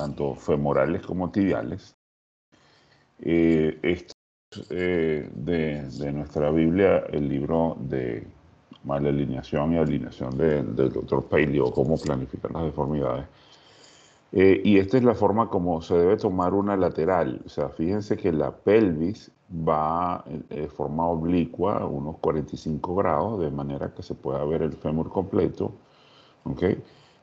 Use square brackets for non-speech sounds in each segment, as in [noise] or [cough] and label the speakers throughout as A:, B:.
A: tanto femorales como tibiales. Eh, esto es, eh, de, nuestra Biblia, el libro de mala alineación y alineación del Dr. doctor Paleo, cómo planificar las deformidades. Eh, y esta es la forma como se debe tomar una lateral. O sea, fíjense que la pelvis va de forma oblicua, unos 45 grados, de manera que se pueda ver el fémur completo.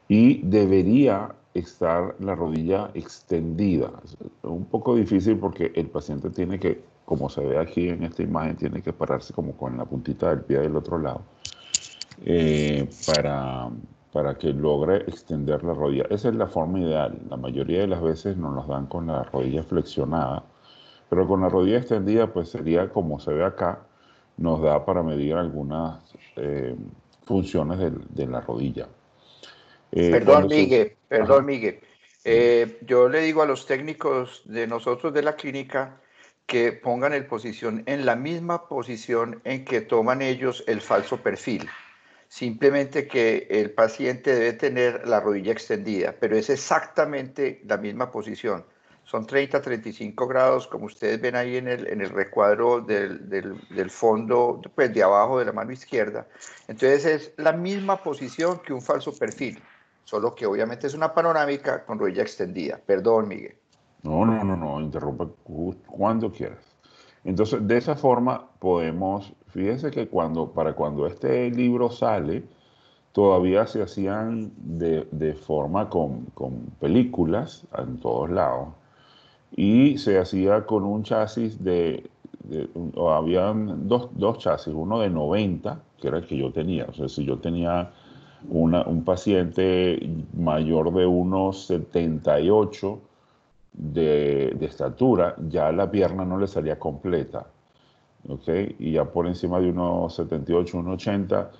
A: Y debería estar la rodilla extendida. un poco difícil porque el paciente tiene que, como se ve aquí en esta imagen, tiene que pararse como con la puntita del pie del otro lado eh, para, para que logre extender la rodilla. Esa es la forma ideal. La mayoría de las veces nos las dan con la rodilla flexionada, pero con la rodilla extendida pues sería como se ve acá, nos da para medir algunas eh, funciones de, la rodilla. Eh, Perdón, Miguel, Perdón, Miguel. Eh, yo le digo a los técnicos de nosotros de la clínica que pongan el posición en la misma posición en que toman ellos el falso perfil. Simplemente que el paciente debe tener la rodilla extendida, pero es exactamente la misma posición. Son 30, 35 grados, como ustedes ven ahí en el, en el recuadro del fondo, pues de abajo de la mano izquierda. Entonces es la misma posición que un falso perfil solo que obviamente es una panorámica con rodilla extendida. Perdón, Miguel. No, no, no, no, interrumpa cuando quieras. Entonces, de esa forma podemos, fíjense que cuando, para cuando este libro sale, todavía se hacían de, de forma con, con, películas en todos lados y se hacía con un chasis de, o habían dos, dos chasis, uno de 90, que era el que yo tenía, o sea, si yo tenía un paciente mayor de unos 78 de, estatura, ya la pierna no le salía completa. Y ya por encima de unos 78, 180,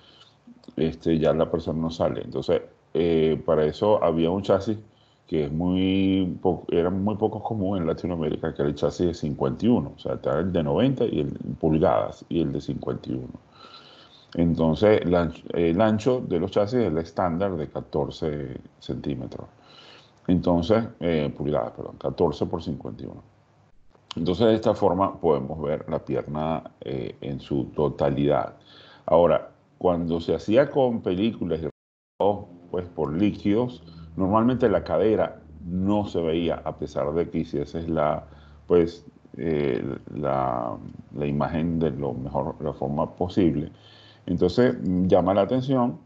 A: ya la persona no sale. Entonces, eh, para eso había un chasis que es muy era muy poco común en Latinoamérica, que era el chasis de 51, o sea, el de 90 y el, pulgadas y el de 51. Entonces, el ancho de los chasis es el estándar de 14 centímetros. Entonces, eh, perdón, 14 por 51. Entonces, de esta forma podemos ver la pierna eh, en su totalidad. Ahora, cuando se hacía con películas y pues por líquidos, normalmente la cadera no se veía, a pesar de que hiciese la, pues, eh, la, la, imagen de lo mejor, la forma posible. Entonces llama la atención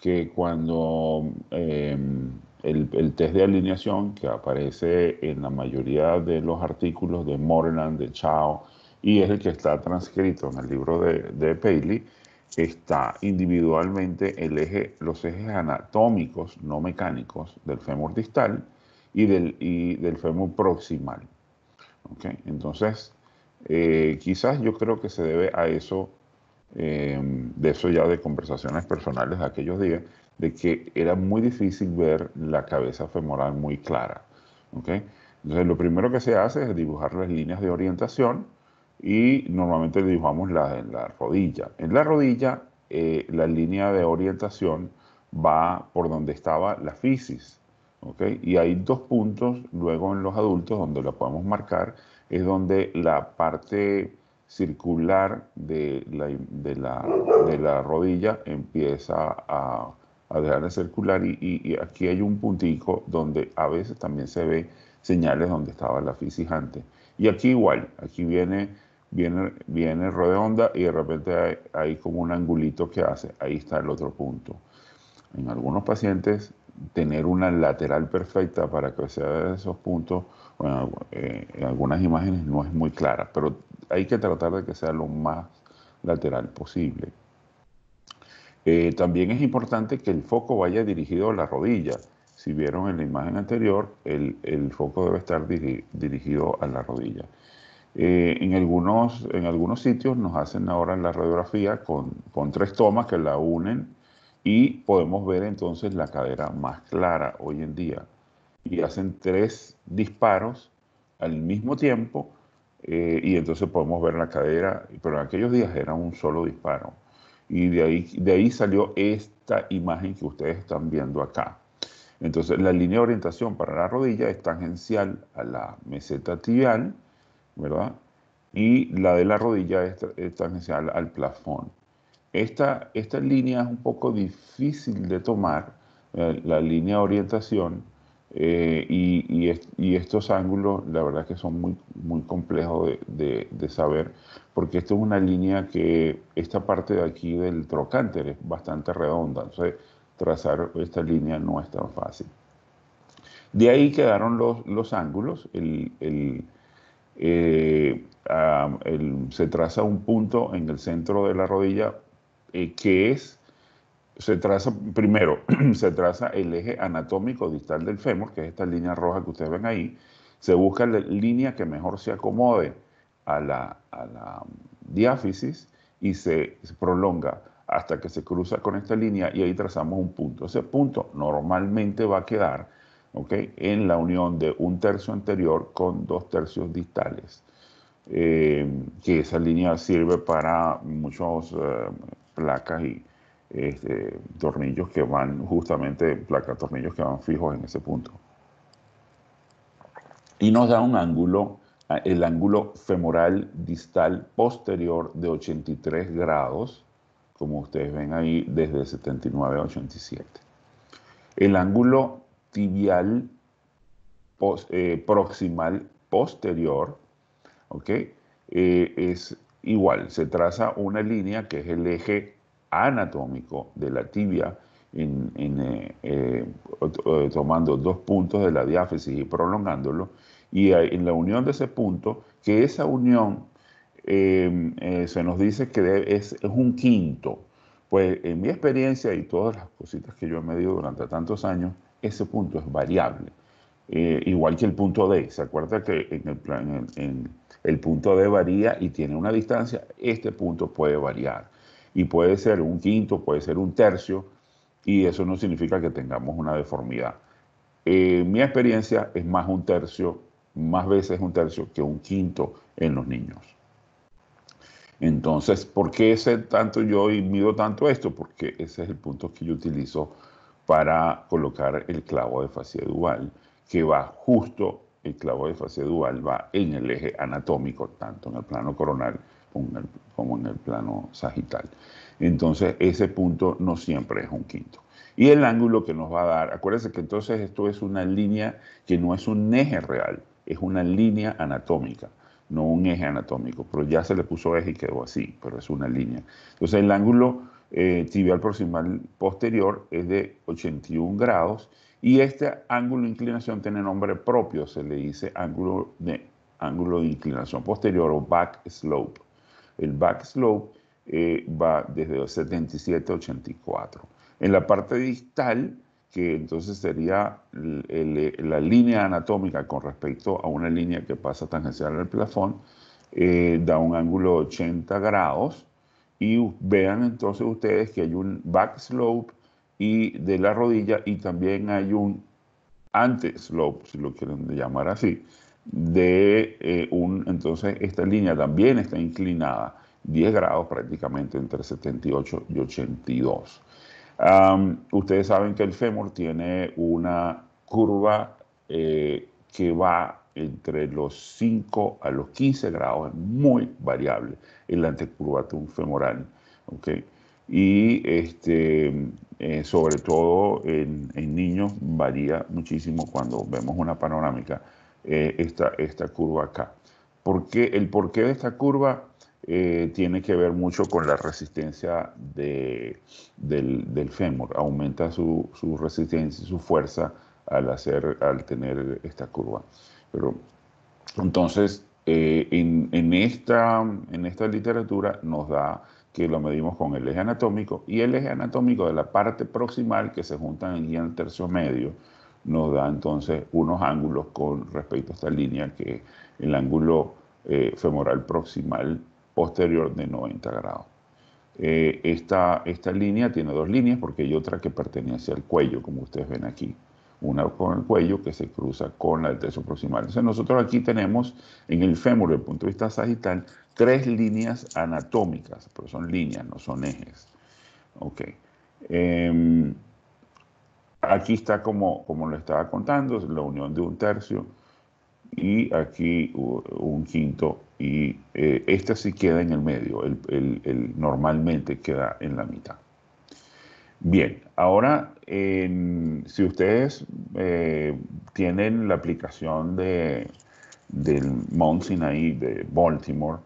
A: que cuando em, el, test de alineación que aparece en la mayoría de los artículos de Moreland, de Chao, y es el que está transcrito en el libro de, Paley, está individualmente el eje, los ejes anatómicos, no mecánicos, del fémur distal y del, y del fémur proximal. ¿Okay? Entonces, eh, quizás yo creo que se debe a eso Em, de eso ya de conversaciones personales de aquellos días, de que era muy difícil ver la cabeza femoral muy clara. ¿okay? Entonces lo primero que se hace es dibujar las líneas de orientación y normalmente dibujamos la, en la rodilla. En la rodilla eh, la línea de orientación va por donde estaba la fisis. ¿okay? Y hay dos puntos luego en los adultos donde lo podemos marcar, es donde la parte circular de la, de la, rodilla empieza a, dejar de circular y, aquí hay un puntico donde a veces también se ve señales donde estaba la fisis antes. Y aquí igual, aquí viene, viene, viene redonda y de repente hay, hay como un angulito que hace, ahí está el otro punto. En algunos pacientes tener una lateral perfecta para que sea de esos puntos bueno, eh, en algunas imágenes no es muy clara, pero hay que tratar de que sea lo más lateral posible. Eh, también es importante que el foco vaya dirigido a la rodilla. Si vieron en la imagen anterior, el, foco debe estar dirigido a la rodilla. Eh, en, algunos, en algunos sitios nos hacen ahora la radiografía con, con tres tomas que la unen y podemos ver entonces la cadera más clara hoy en día y hacen tres disparos al mismo tiempo eh, y entonces podemos ver la cadera, pero en aquellos días era un solo disparo. Y de ahí, de ahí salió esta imagen que ustedes están viendo acá. Entonces la línea de orientación para la rodilla es tangencial a la meseta tibial, ¿verdad? Y la de la rodilla es, tangencial al plafón. Esta, esta línea es un poco difícil de tomar, eh, la línea de orientación, eh, y, estos ángulos, la verdad que son muy, muy complejos de, saber, porque esto es una línea que esta parte de aquí del trocánter es bastante redonda, entonces trazar esta línea no es tan fácil. De ahí quedaron los, ángulos, eh, ah, se traza un punto en el centro de la rodilla eh, que es se traza, primero, [clears throat] se traza el eje anatómico distal del fémur, que es esta línea roja que ustedes ven ahí. Se busca la línea que mejor se acomode a la, la diáfisis y se prolonga hasta que se cruza con esta línea y ahí trazamos un punto. Ese punto normalmente va a quedar en la unión de un tercio anterior con dos tercios distales. Eh, que esa línea sirve para muchas eh, placas y, este, tornillos que van justamente, placa tornillos que van fijos en ese punto. Y nos da un ángulo, ah, el ángulo femoral distal posterior de 83 grados, como ustedes ven ahí, desde 79 a 87. El ángulo tibial eh, proximal posterior, ¿ok? Eh, es igual, se traza una línea que es el eje anatómico de la tibia, en, eh, eh, eh, tomando dos puntos de la diáfisis y prolongándolo, y en la unión de ese punto, que esa unión em, se nos dice que es, un quinto. Pues en mi experiencia y todas las cositas que yo he medido durante tantos años, ese punto es variable. igual que el punto D. Se acuerda que en el, en el, punto D varía y tiene una distancia, este punto puede variar y puede ser un quinto, puede ser un tercio, y eso no significa que tengamos una deformidad. Eh, mi experiencia es más un tercio, más veces un tercio que un quinto en los niños. Entonces, ¿por qué sé tanto yo y mido tanto esto? Porque ese es el punto que yo utilizo para colocar el clavo de fascia dual, que va justo, el clavo de fascia dual va en el eje anatómico, tanto en el plano coronal como en el plano sagital. Entonces, ese punto no siempre es un quinto. Y el ángulo que nos va a dar, acuérdense que entonces esto es una línea que no es un eje real, es una línea anatómica, no un eje anatómico, pero ya se le puso eje y quedó así, pero es una línea. Entonces, el ángulo eh, tibial proximal posterior es de 81 grados y este ángulo de inclinación tiene nombre propio, se le dice ángulo de, ángulo de inclinación posterior o back slope el backslope slope eh, va desde 77 a 84. En la parte distal, que entonces sería la línea anatómica con respecto a una línea que pasa tangencial al plafón, eh, da un ángulo de 80 grados. Y vean entonces ustedes que hay un backslope y de la rodilla y también hay un ante slope si lo quieren llamar así, de eh, un, entonces esta línea también está inclinada 10 grados prácticamente entre 78 y 82. ustedes saben que el fémur tiene una curva eh, que va entre los 5 a los 15 grados, es muy variable el antecurvatum femoral. Y este, eh, sobre todo en, en niños varía muchísimo cuando vemos una panorámica eh, esta, curva acá. el porqué de esta curva eh, tiene que ver mucho con la resistencia del, del, fémur. Aumenta su, resistencia y su fuerza al, hacer, al tener esta curva. Pero, entonces, eh, en, en, esta, en esta literatura nos da que lo medimos con el eje anatómico y el eje anatómico de la parte proximal que se juntan en el tercio medio nos da entonces unos ángulos con respecto a esta línea que es el ángulo eh, femoral proximal posterior de 90 grados. Eh, esta, línea tiene dos líneas porque hay otra que pertenece al cuello, como ustedes ven aquí. Una con el cuello que se cruza con la del proximal. Entonces nosotros aquí tenemos en el fémur, desde el punto de vista sagital, tres líneas anatómicas, pero son líneas, no son ejes. Ok. Em, Aquí está como, como lo estaba contando, la unión de un tercio y aquí un quinto y eh, esta sí queda en el medio, el, el, normalmente queda en la mitad. Bien, ahora si ustedes eh, tienen la aplicación de, del Mount Sinai de Baltimore,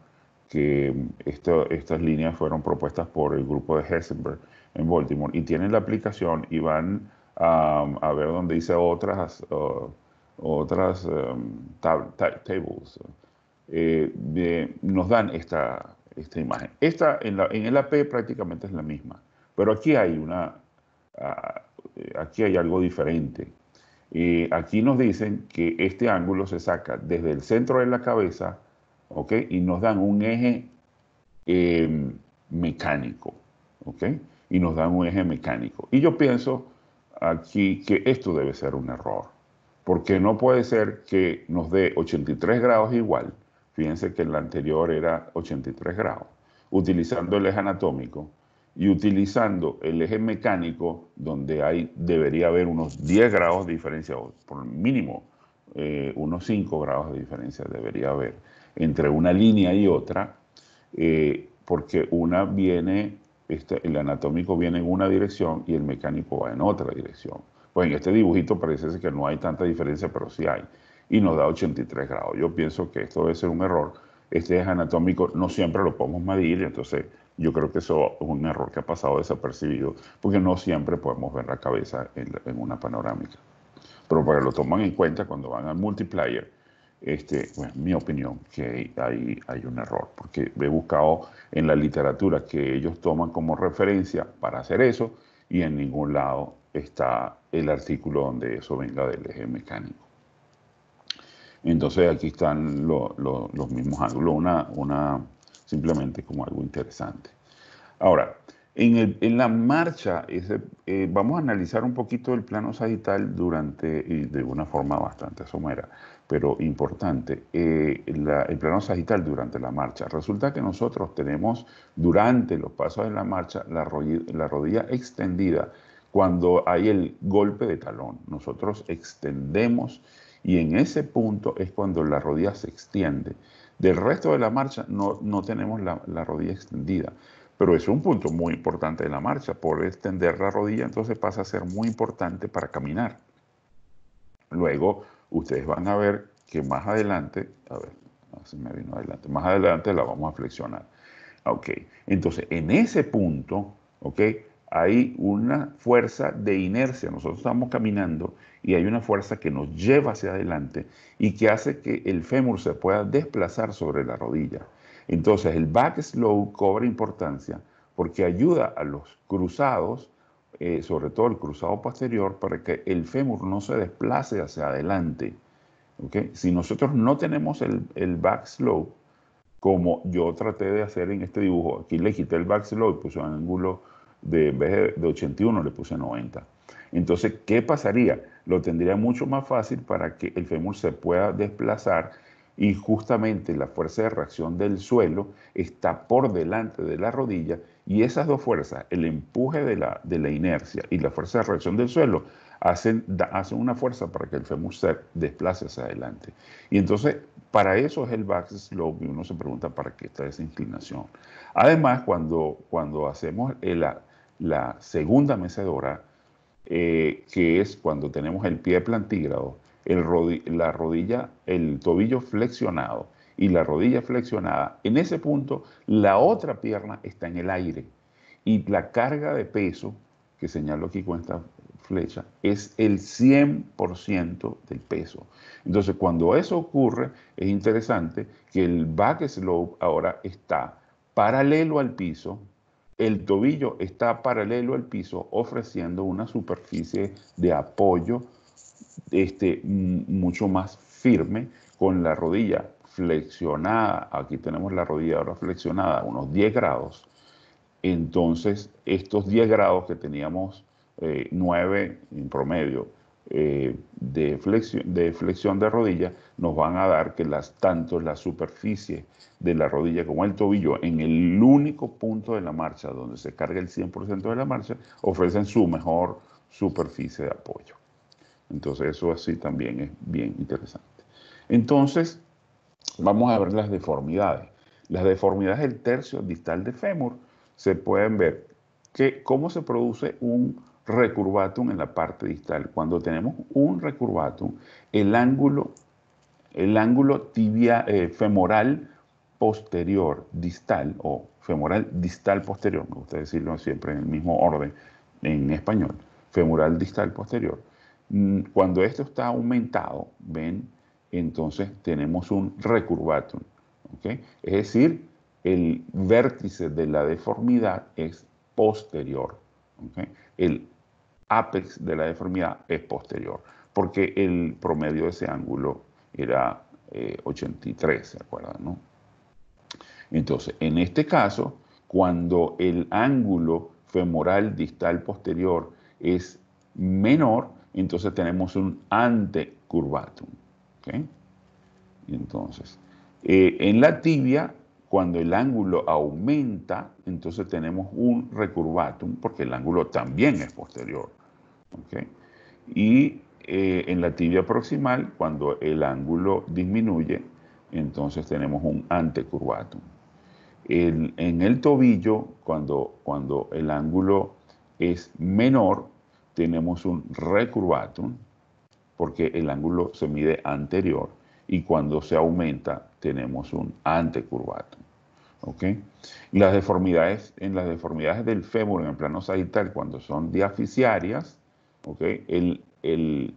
A: que esto, estas líneas fueron propuestas por el grupo de Hessenberg en Baltimore, y tienen la aplicación y van Um, a ver dónde dice otras, otras um, tables, eh, nos dan esta, esta imagen. Esta en, la, en el AP prácticamente es la misma, pero aquí hay, una, ah, eh, aquí hay algo diferente. Eh, aquí nos dicen que este ángulo se saca desde el centro de la cabeza ¿ok? y nos dan un eje em, mecánico. Y nos dan un eje mecánico. Y yo pienso aquí que esto debe ser un error, porque no puede ser que nos dé 83 grados igual. Fíjense que el la anterior era 83 grados, utilizando el eje anatómico y utilizando el eje mecánico, donde hay, debería haber unos 10 grados de diferencia, por mínimo eh, unos 5 grados de diferencia debería haber entre una línea y otra, eh, porque una viene este, el anatómico viene en una dirección y el mecánico va en otra dirección. Pues en este dibujito parece que no hay tanta diferencia, pero sí hay. Y nos da 83 grados. Yo pienso que esto debe ser un error. Este es anatómico, no siempre lo podemos medir, entonces yo creo que eso es un error que ha pasado desapercibido, porque no siempre podemos ver la cabeza en, una panorámica. Pero para que lo toman en cuenta cuando van al multiplayer, este, mi opinión, que hay, hay un error, porque he buscado en la literatura que ellos toman como referencia para hacer eso y en ningún lado está el artículo donde eso venga del eje mecánico. Entonces aquí están los mismos ángulos, una, una, simplemente como algo interesante. Ahora, en, la marcha, eh, vamos a analizar un poquito el plano sagital durante, de una forma bastante somera, pero importante, eh, el plano sagital durante la marcha. Resulta que nosotros tenemos durante los pasos de la marcha la, rodilla, extendida cuando hay el golpe de talón. Nosotros extendemos y en ese punto es cuando la rodilla se extiende. Del resto de la marcha no, tenemos la rodilla extendida. Pero es un punto muy importante de la marcha. Por extender la rodilla, entonces pasa a ser muy importante para caminar. Luego, ustedes van a ver que más adelante, a ver, así ah, me vino adelante, más adelante la vamos a flexionar. Ok, entonces en ese punto, ok, hay una fuerza de inercia. Nosotros estamos caminando y hay una fuerza que nos lleva hacia adelante y que hace que el fémur se pueda desplazar sobre la rodilla. Entonces el backslow cobra importancia porque ayuda a los cruzados, eh, sobre todo el cruzado posterior, para que el fémur no se desplace hacia adelante. Si nosotros no tenemos el, el como yo traté de hacer en este dibujo, aquí le quité el backslow y puse un ángulo de, vez de 81, le puse 90. Entonces, ¿qué pasaría? Lo tendría mucho más fácil para que el fémur se pueda desplazar y justamente la fuerza de reacción del suelo está por delante de la rodilla y esas dos fuerzas, el empuje de la, inercia y la fuerza de reacción del suelo, hacen, una fuerza para que el femur se desplace hacia adelante. Y entonces, para eso es el back slope y uno se pregunta para qué está esa inclinación. Además, cuando, cuando hacemos eh, la, segunda mecedora, eh, que es cuando tenemos el pie plantígrado, el la rodilla, el tobillo flexionado y la rodilla flexionada, en ese punto la otra pierna está en el aire y la carga de peso, que señalo aquí con esta flecha, es el 100% del peso. Entonces, cuando eso ocurre, es interesante que el back slope ahora está paralelo al piso, el tobillo está paralelo al piso, ofreciendo una superficie de apoyo este, mucho más firme con la rodilla flexionada, aquí tenemos la rodilla ahora flexionada, unos 10 grados, entonces estos 10 grados que teníamos, 9 eh, en promedio, eh, de, flexión, de rodilla, nos van a dar que las, tanto la superficie de la rodilla como el tobillo, en el único punto de la marcha donde se carga el 100% de la marcha, ofrecen su mejor superficie de apoyo. Entonces eso así también es bien interesante. Entonces, vamos a ver las deformidades. Las deformidades del tercio distal de fémur se pueden ver que cómo se produce un recurvatum en la parte distal. Cuando tenemos un recurvatum, el ángulo, el ángulo tibia, eh, femoral posterior distal o femoral distal posterior, me gusta decirlo siempre en el mismo orden en español, femoral distal posterior, Mm, cuando esto está aumentado, ven, entonces tenemos un recurvatum. ¿okay? Es decir, el vértice de la deformidad es posterior. ¿okay? El ápex de la deformidad es posterior, porque el promedio de ese ángulo era 83, eh, ¿se acuerdan? Entonces, en este caso, cuando el ángulo femoral distal posterior es menor, entonces tenemos un antecurvatum. ¿okay? Entonces, eh, en la tibia, cuando el ángulo aumenta, entonces tenemos un recurvatum, porque el ángulo también es posterior. Y eh, en la tibia proximal, cuando el ángulo disminuye, entonces tenemos un antecurvatum. en el tobillo, cuando, cuando el ángulo es menor, tenemos un recurvatum, porque el ángulo se mide anterior, y cuando se aumenta tenemos un antecurvatum. ¿okay? Las deformidades, en las deformidades del fémur en el plano sagital, cuando son diaficiarias, ¿okay? el,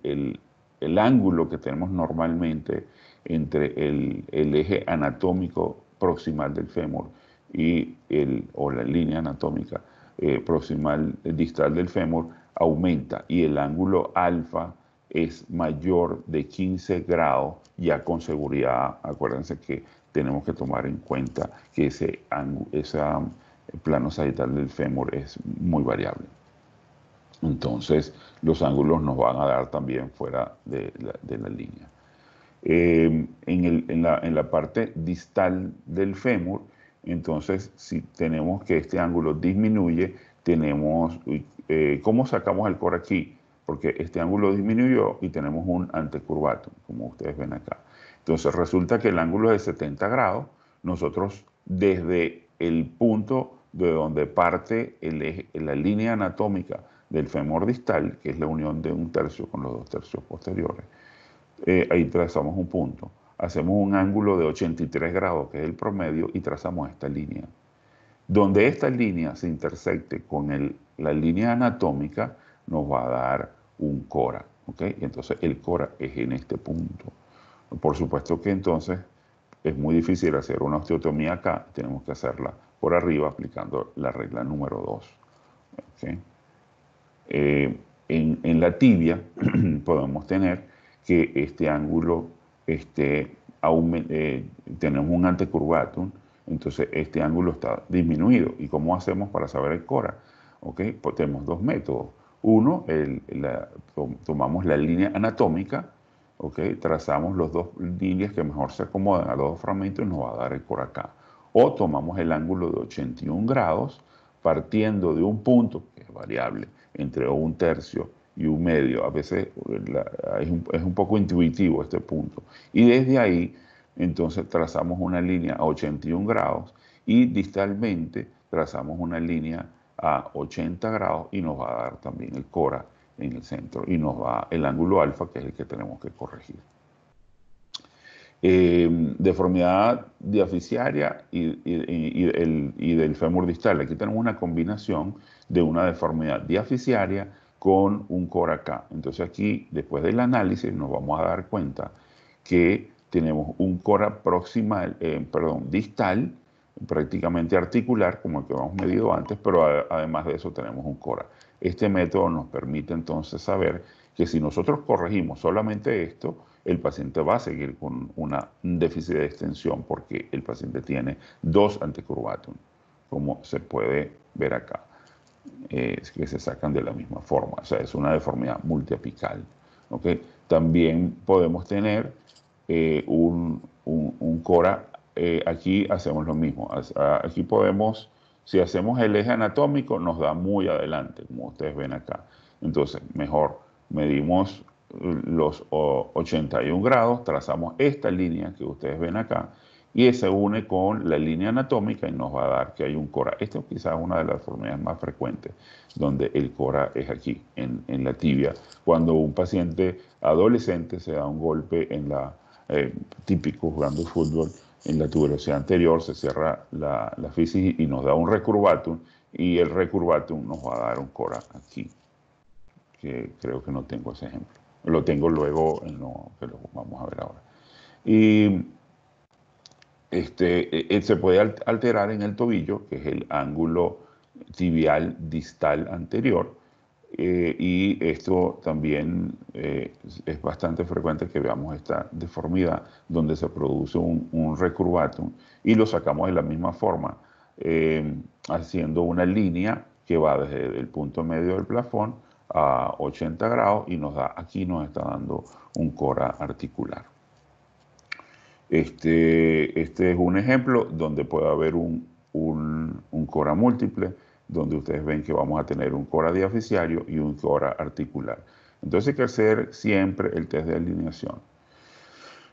A: el, ángulo que tenemos normalmente entre el, eje anatómico proximal del fémur y el, o la línea anatómica eh, proximal distal del fémur aumenta y el ángulo alfa es mayor de 15 grados, ya con seguridad, acuérdense que tenemos que tomar en cuenta que ese, ese eh, plano sagital del fémur es muy variable. Entonces, los ángulos nos van a dar también fuera de la, línea. Em, en, la, en la parte distal del fémur, entonces, si tenemos que este ángulo disminuye, tenemos eh, ¿cómo sacamos el core aquí? Porque este ángulo disminuyó y tenemos un antecurvatum, como ustedes ven acá. Entonces resulta que el ángulo de 70 grados, nosotros desde el punto de donde parte la línea anatómica del femor distal, que es la unión de un tercio con los dos tercios posteriores, eh, ahí trazamos un punto. Hacemos un ángulo de 83 grados, que es el promedio, y trazamos esta línea. Donde esta línea se intersecte con la línea anatómica, nos va a dar un cora. Entonces el cora es en este punto. Por supuesto que entonces es muy difícil hacer una osteotomía acá, tenemos que hacerla por arriba aplicando la regla número 2. Eh, en, la tibia [clears throat] podemos tener que este ángulo, este, eh, tenemos un antecurvatum entonces este ángulo está disminuido. ¿Y cómo hacemos para saber el cora? ¿Ok? Pues tenemos dos métodos. Uno, tomamos la línea anatómica, ¿ok? Trazamos las dos líneas que mejor se acomodan a los dos fragmentos y nos va a dar el cora acá. O tomamos el ángulo de 81 grados partiendo de un punto, que es variable, entre un tercio y un medio. A veces es un poco intuitivo este punto. Y desde ahí entonces trazamos una línea a 81 grados y distalmente trazamos una línea a 80 grados y nos va a dar también el cora en el centro y nos va el ángulo alfa que es el que tenemos que corregir. Eh, deformidad diaficiaria y, y, y, del fémur distal. Aquí tenemos una combinación de una deformidad diaficiaria con un cora K. Entonces aquí, después del análisis, nos vamos a dar cuenta que tenemos un cora proximal, eh, perdón, distal, prácticamente articular, como el que hemos medido antes, pero además de eso tenemos un cora. Este método nos permite entonces saber que si nosotros corregimos solamente esto, el paciente va a seguir con una, un déficit de extensión porque el paciente tiene dos anticurvatum, como se puede ver acá, eh, que se sacan de la misma forma, o sea, es una deformidad multiapical. ¿okay? También podemos tener eh, un, Cora, eh, aquí hacemos lo mismo. Aquí podemos, si hacemos el eje anatómico, nos da muy adelante, como ustedes ven acá. Entonces, mejor medimos los 81 grados, trazamos esta línea que ustedes ven acá, y se une con la línea anatómica y nos va a dar que hay un cora. Esta es quizás una de las enfermedades más frecuentes, donde el cora es aquí, en, la tibia, cuando un paciente adolescente se da un golpe en la eh, típico jugando fútbol, en la tuberosidad anterior se cierra la, la fisis y nos da un recurvatum y el recurvatum nos va a dar un cora aquí, que creo que no tengo ese ejemplo. Lo tengo luego en eh, lo que lo vamos a ver ahora. Y este, eh, se puede alterar en el tobillo, que es el ángulo tibial distal anterior, eh, y esto también eh, es bastante frecuente que veamos esta deformidad donde se produce un, recurvatum y lo sacamos de la misma forma, eh, haciendo una línea que va desde el punto medio del plafón a 80 grados y nos da, aquí nos está dando un cora articular. Este, este es un ejemplo donde puede haber un, un cora múltiple, donde ustedes ven que vamos a tener un cora diaficiario y un cora articular. Entonces hay que hacer siempre el test de alineación.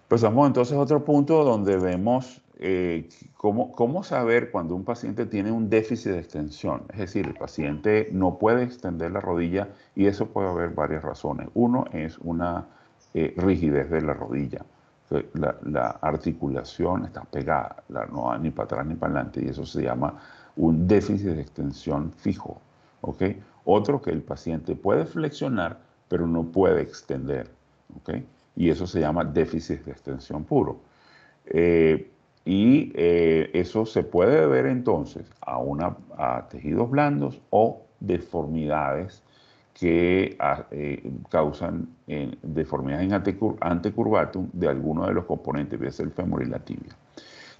A: Pasamos entonces a otro punto donde vemos eh, cómo, saber cuando un paciente tiene un déficit de extensión. Es decir, el paciente no puede extender la rodilla y eso puede haber varias razones. Uno es una eh, rigidez de la rodilla. Eh, la, articulación está pegada, la, no va ni para atrás ni para adelante y eso se llama un déficit de extensión fijo. Otro que el paciente puede flexionar, pero no puede extender. Y eso se llama déficit de extensión puro. Eh, y eh, eso se puede deber entonces a, una, tejidos blandos o deformidades que ah, eh, causan deformidades en antecurvatum de alguno de los componentes, puede ser el fémur y la tibia.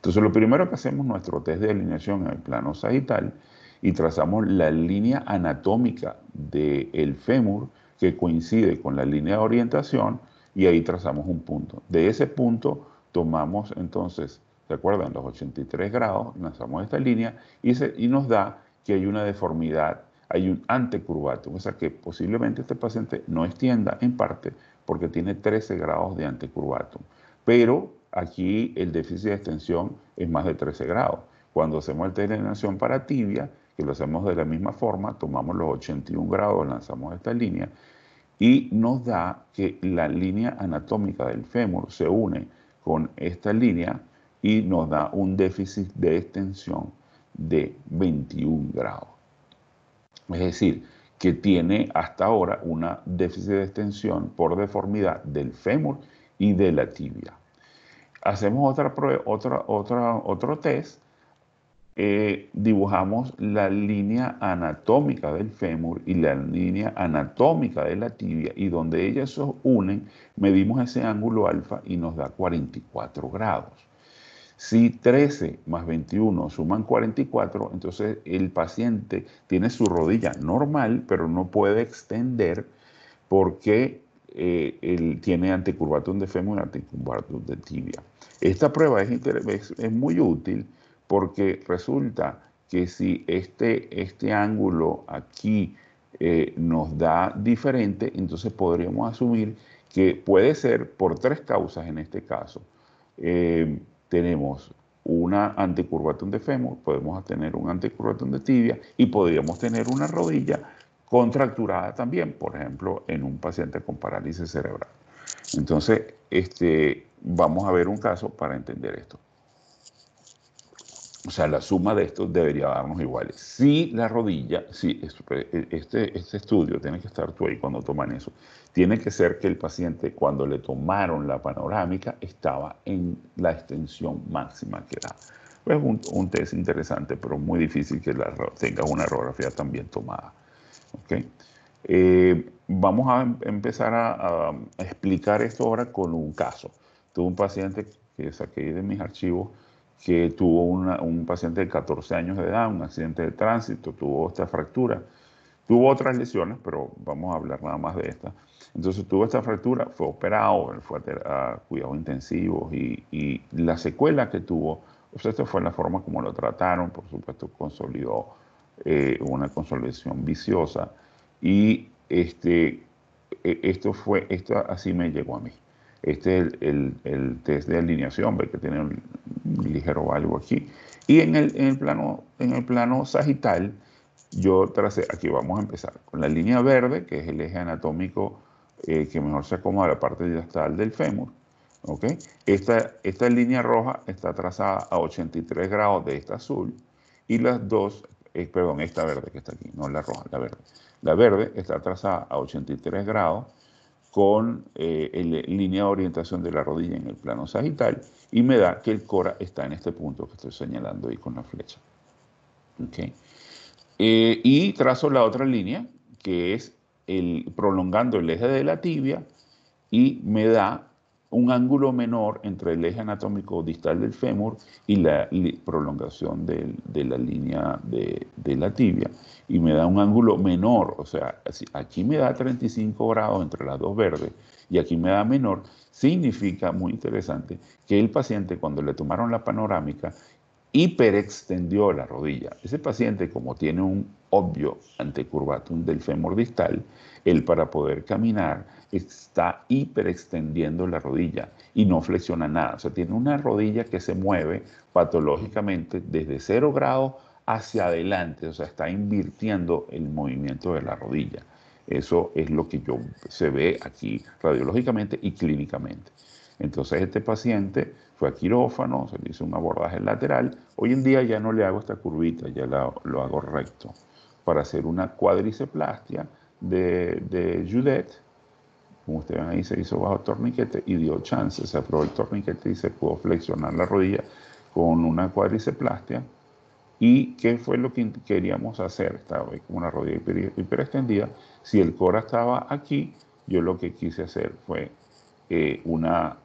A: Entonces, lo primero que hacemos nuestro test de alineación en el plano sagital y trazamos la línea anatómica del fémur que coincide con la línea de orientación y ahí trazamos un punto. De ese punto tomamos entonces, ¿se acuerdan? Los 83 grados, lanzamos esta línea y, nos da que hay una deformidad, hay un antecurvato, o sea que posiblemente este paciente no extienda en parte porque tiene 13 grados de antecurvato pero aquí el déficit de extensión es más de 13 grados. Cuando hacemos alternación para tibia, que lo hacemos de la misma forma, tomamos los 81 grados, lanzamos esta línea y nos da que la línea anatómica del fémur se une con esta línea y nos da un déficit de extensión de 21 grados. Es decir, que tiene hasta ahora un déficit de extensión por deformidad del fémur y de la tibia. Hacemos otra prueba, otra, otra, otro test, eh, dibujamos la línea anatómica del fémur y la línea anatómica de la tibia y donde ellas se unen, medimos ese ángulo alfa y nos da 44 grados. Si 13 más 21 suman 44, entonces el paciente tiene su rodilla normal, pero no puede extender porque eh, él tiene anticurvatum de fémur, anticurvatum de tibia. Esta prueba es, muy útil porque resulta que si este, este ángulo aquí eh, nos da diferente, entonces podríamos asumir que puede ser por tres causas en este caso. Eh, tenemos una anticurvatum de fémur, podemos tener un anticurvatum de tibia y podríamos tener una rodilla contracturada también, por ejemplo, en un paciente con parálisis cerebral. Entonces, este, vamos a ver un caso para entender esto. O sea, la suma de estos debería darnos iguales. Si la rodilla, si este, este estudio, tiene que estar tú ahí cuando toman eso, tiene que ser que el paciente cuando le tomaron la panorámica estaba en la extensión máxima que da. Es un, un test interesante, pero muy difícil que la, tenga una radiografía también tomada. Okay. Eh, vamos a em-, empezar a, explicar esto ahora con un caso. Tuve un paciente que saqué de mis archivos que tuvo un paciente de 14 años de edad, un accidente de tránsito, tuvo esta fractura. Tuvo otras lesiones, pero vamos a hablar nada más de esta. Entonces tuvo esta fractura, fue operado, fue a, cuidados intensivos y, la secuela que tuvo, pues esta fue la forma como lo trataron, por supuesto consolidó eh, una consolidación viciosa. Y este, e, esto fue, esto así me llegó a mí. Este es el, test de alineación, ve que tiene un ligero valgo aquí. Y en el, plano, en el plano sagital, yo tracé, aquí vamos a empezar, con la línea verde, que es el eje anatómico eh, que mejor se acomoda la parte distal del fémur. ¿okay? Esta, esta línea roja está trazada a 83 grados de esta azul y las dos perdón, esta verde que está aquí, no la roja, la verde. La verde está trazada a 83 grados con la eh, línea de orientación de la rodilla en el plano sagital y me da que el cora está en este punto que estoy señalando ahí con la flecha. Eh, y trazo la otra línea que es el, prolongando el eje de la tibia y me da un ángulo menor entre el eje anatómico distal del fémur y la prolongación de, la línea de, la tibia. Y me da un ángulo menor, o sea, aquí me da 35 grados entre las dos verdes y aquí me da menor, significa, muy interesante, que el paciente cuando le tomaron la panorámica hiperextendió la rodilla. Ese paciente, como tiene un obvio antecurvatum del fémur distal, él para poder caminar está hiperextendiendo la rodilla y no flexiona nada. O sea, tiene una rodilla que se mueve patológicamente desde cero grado hacia adelante, o sea, está invirtiendo el movimiento de la rodilla. Eso es lo que yo se ve aquí radiológicamente y clínicamente. Entonces este paciente fue a quirófano, se le hizo un abordaje lateral. Hoy en día ya no le hago esta curvita, ya lo hago recto para hacer una cuadriceplastia de, de Judet. Como ustedes ven ahí, se hizo bajo torniquete y dio chance, se aprobó el torniquete y se pudo flexionar la rodilla con una cuadriceplastia. ¿Y qué fue lo que queríamos hacer? Estaba con una rodilla hiper, hiperextendida. Si el cora estaba aquí, yo lo que quise hacer fue eh, una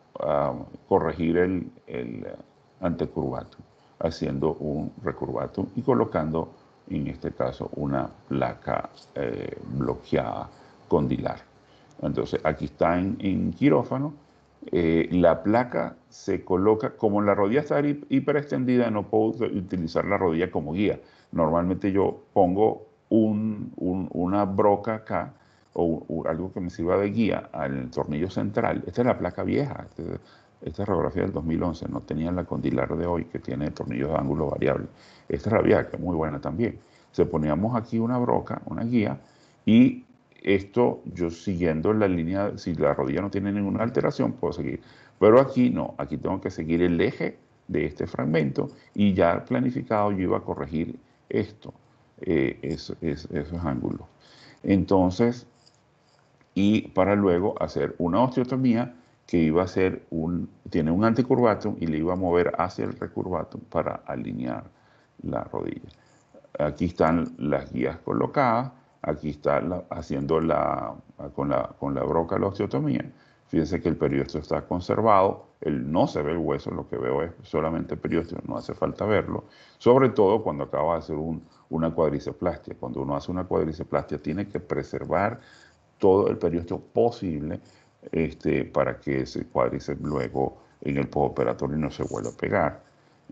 A: corregir el, el eh, antecurvato, haciendo un recurvato y colocando, en este caso, una placa eh, bloqueada condilar. Entonces, aquí está en, quirófano. Eh, la placa se coloca, como la rodilla está hiperextendida, no puedo utilizar la rodilla como guía. Normalmente yo pongo una broca acá o, algo que me sirva de guía al tornillo central, esta es la placa vieja, este, esta es radiografía del 2011, no tenía la condilar de hoy que tiene tornillos de ángulo variable. Esta es la vieja, que es muy buena también. Se poníamos aquí una broca, una guía, y esto yo siguiendo la línea, si la rodilla no tiene ninguna alteración, puedo seguir. Pero aquí no, aquí tengo que seguir el eje de este fragmento y ya planificado yo iba a corregir esto, eh, esos ángulos. Entonces, y para luego hacer una osteotomía que iba a ser un, tiene un anticurvatum y le iba a mover hacia el recurvatum para alinear la rodilla. Aquí están las guías colocadas, aquí está haciendo la con, la, broca la osteotomía. Fíjense que el periódico está conservado, él no se ve el hueso, lo que veo es solamente el no hace falta verlo, sobre todo cuando acaba de hacer una cuadriceplastia. Cuando uno hace una cuadriceplastia tiene que preservar todo el periodo posible este, para que ese cuádriceps luego en el postoperatorio no se vuelva a pegar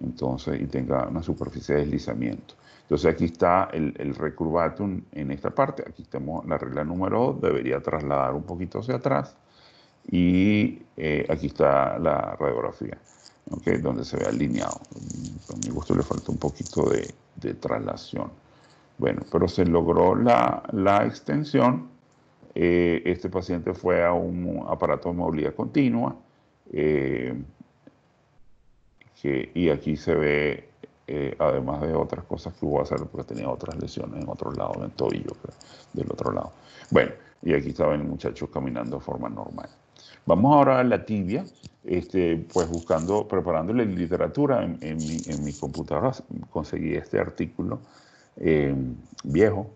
A: entonces, y tenga una superficie de deslizamiento. Entonces aquí está el, el recurvatum en esta parte, aquí tenemos la regla número 2, debería trasladar un poquito hacia atrás y eh, aquí está la radiografía, ¿okay? donde se ve alineado. A mi gusto le falta un poquito de, traslación. Bueno, pero se logró la, la extensión eh, este paciente fue a un aparato de movilidad continua eh, y aquí se ve, eh, además de otras cosas que hubo a hacer, porque tenía otras lesiones en otro lado, en el tobillo del otro lado. Bueno, y aquí estaba el muchacho caminando de forma normal. Vamos ahora a la tibia, este, pues buscando, preparándole literatura en mi computadora, conseguí este artículo viejo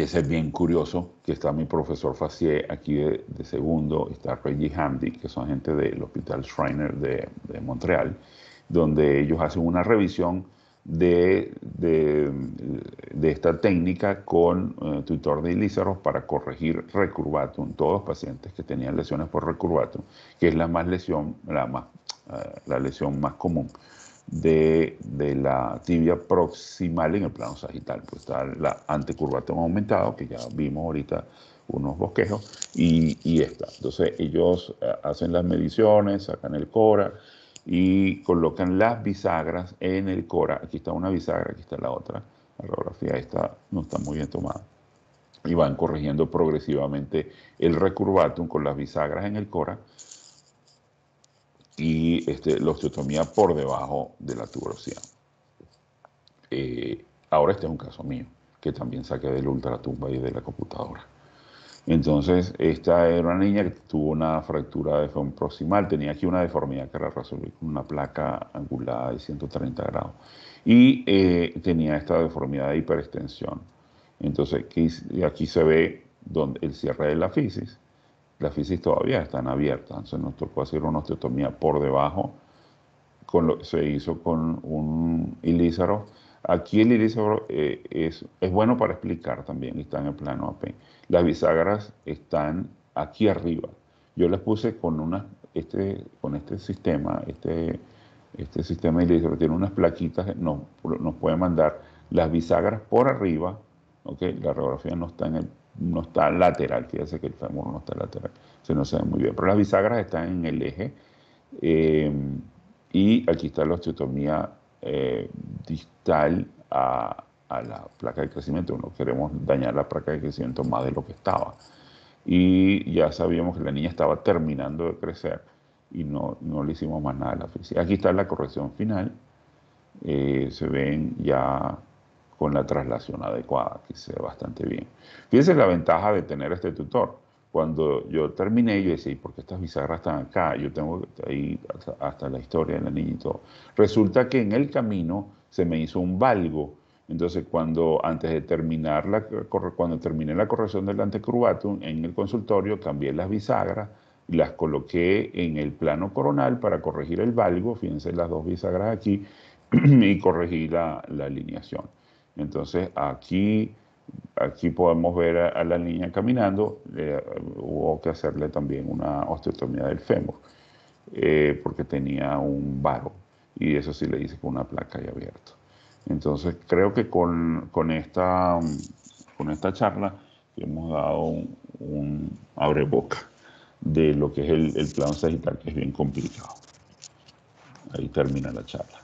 A: es bien curioso, que está mi profesor Facié aquí de, segundo, está Reggie Hamdi, que son gente del Hospital Schreiner de, Montreal, donde ellos hacen una revisión de, esta técnica con eh, tutor de ilíceros para corregir recurvatum, todos los pacientes que tenían lesiones por recurvatum, que es la más lesión, la, más, eh, la lesión más común de, la tibia proximal en el plano sagital. Pues está la antecurvatón aumentado, que ya vimos ahorita unos bosquejos, y, y esta. Entonces ellos eh, hacen las mediciones, sacan el cora y colocan las bisagras en el cora. Aquí está una bisagra, aquí está la otra. La radiografía esta no está muy bien tomada. Y van corrigiendo progresivamente el recurvatum con las bisagras en el cora y este, la osteotomía por debajo de la tuberosidad. Eh, ahora este es un caso mío, que también saqué del ultratumba y de la computadora. Entonces, esta era una niña que tuvo una fractura de fémur proximal, tenía aquí una deformidad que era resolver con una placa angulada de 130 grados. Y eh, tenía esta deformidad de hiperextensión. Entonces, aquí, aquí se ve donde el cierre de la fisis las fisis todavía están abiertas, entonces nos tocó hacer una osteotomía por debajo, con lo, se hizo con un ilízaro. Aquí el ilízaro eh, es, es, bueno para explicar también, está en el plano AP. Las bisagras están aquí arriba. Yo las puse con, una, este, con este sistema, este, este sistema ilícero tiene unas plaquitas, nos, nos puede mandar las bisagras por arriba, okay, la radiografía no está en el no está lateral, fíjense que el fémur no está lateral, se nos se muy bien, pero las bisagras están en el eje eh, y aquí está la osteotomía eh, distal a, la placa de crecimiento, no queremos dañar la placa de crecimiento más de lo que estaba. Y ya sabíamos que la niña estaba terminando de crecer y no, le hicimos más nada a la física. Aquí está la corrección final, eh, se ven ya con la traslación adecuada, que sea bastante bien. Fíjense la ventaja de tener este tutor. Cuando yo terminé, yo decía, ¿y por qué estas bisagras están acá? Yo tengo ahí hasta, la historia de la niña y todo. Resulta que en el camino se me hizo un valgo. Entonces, cuando antes de terminar la, cuando terminé la corrección del antecrubatum en el consultorio, cambié las bisagras y las coloqué en el plano coronal para corregir el valgo. Fíjense las dos bisagras aquí [clears throat] y corregí la alineación. Entonces aquí, aquí podemos ver a, la niña caminando, hubo que hacerle también una osteotomía del fémur, eh, porque tenía un varo, y eso sí le hice con una placa y abierto. Entonces creo que con, esta, con esta charla hemos dado un, abre boca de lo que es el, el plan sagital, que es bien complicado. Ahí termina la charla.